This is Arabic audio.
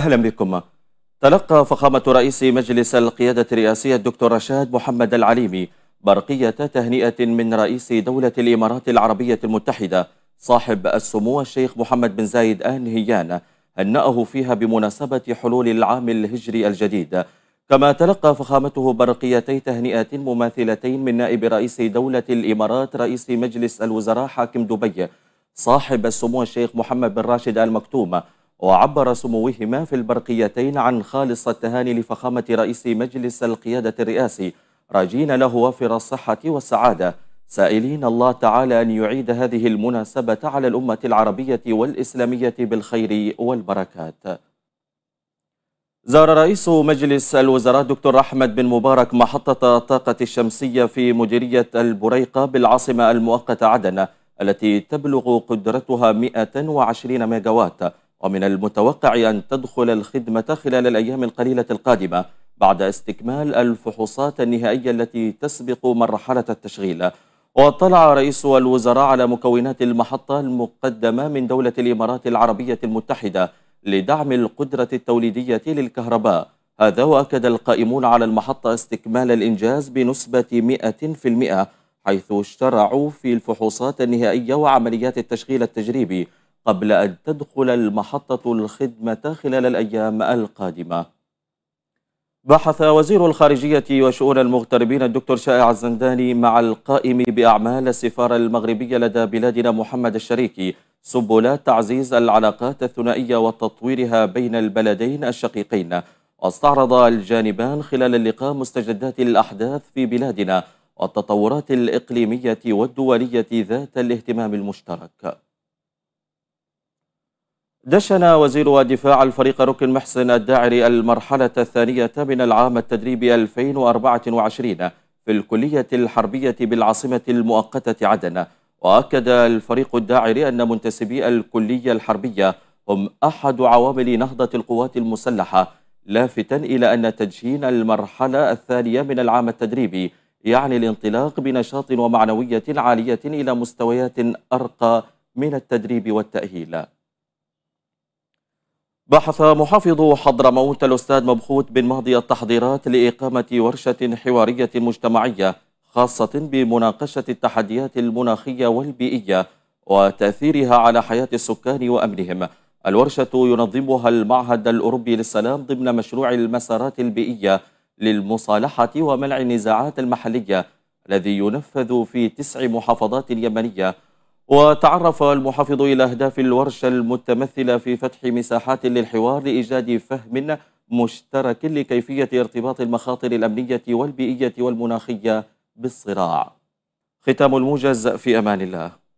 أهلا بكم تلقى فخامة رئيس مجلس القيادة الرئاسية الدكتور رشاد محمد العليمي برقية تهنئة من رئيس دولة الإمارات العربية المتحدة صاحب السمو الشيخ محمد بن زايد آل نهيان هنأه فيها بمناسبة حلول العام الهجري الجديد كما تلقى فخامته برقيتي تهنئة مماثلتين من نائب رئيس دولة الإمارات رئيس مجلس الوزراء حاكم دبي صاحب السمو الشيخ محمد بن راشد آل مكتوم وعبر سموهما في البرقيتين عن خالص التهاني لفخامة رئيس مجلس القيادة الرئاسي راجين له وفر الصحة والسعادة سائلين الله تعالى أن يعيد هذه المناسبة على الأمة العربية والإسلامية بالخير والبركات زار رئيس مجلس الوزراء دكتور أحمد بن مبارك محطة الطاقة الشمسية في مديرية البريقة بالعاصمة المؤقتة عدن التي تبلغ قدرتها 120 ميجاوات ومن المتوقع أن تدخل الخدمة خلال الأيام القليلة القادمة بعد استكمال الفحوصات النهائية التي تسبق مرحلة التشغيل واطلع رئيس الوزراء على مكونات المحطة المقدمة من دولة الإمارات العربية المتحدة لدعم القدرة التوليدية للكهرباء هذا وأكد القائمون على المحطة استكمال الإنجاز بنسبة 100% حيث اشترعوا في الفحوصات النهائية وعمليات التشغيل التجريبي قبل أن تدخل المحطة الخدمة خلال الأيام القادمة بحث وزير الخارجية وشؤون المغتربين الدكتور شائع الزنداني مع القائم بأعمال السفارة المغربية لدى بلادنا محمد الشريكي سبل تعزيز العلاقات الثنائية وتطويرها بين البلدين الشقيقين واستعرض الجانبان خلال اللقاء مستجدات الأحداث في بلادنا والتطورات الإقليمية والدولية ذات الاهتمام المشترك دشن وزير الدفاع الفريق ركن محسن الداعري المرحلة الثانية من العام التدريبي 2024 في الكلية الحربية بالعاصمة المؤقتة عدن وأكد الفريق الداعري أن منتسبي الكلية الحربية هم أحد عوامل نهضة القوات المسلحة لافتا إلى أن تدشين المرحلة الثانية من العام التدريبي يعني الانطلاق بنشاط ومعنوية عالية إلى مستويات أرقى من التدريب والتأهيل بحث محافظ حضرموت الأستاذ مبخوت بن مهدي التحضيرات لإقامة ورشة حوارية مجتمعية خاصة بمناقشة التحديات المناخية والبيئية وتأثيرها على حياة السكان وأمنهم الورشة ينظمها المعهد الأوروبي للسلام ضمن مشروع المسارات البيئية للمصالحة ومنع النزاعات المحلية الذي ينفذ في تسع محافظات يمنية وتعرف المحافظ إلى أهداف الورشة المتمثلة في فتح مساحات للحوار لإيجاد فهم مشترك لكيفية ارتباط المخاطر الأمنية والبيئية والمناخية بالصراع ختام الموجز في أمان الله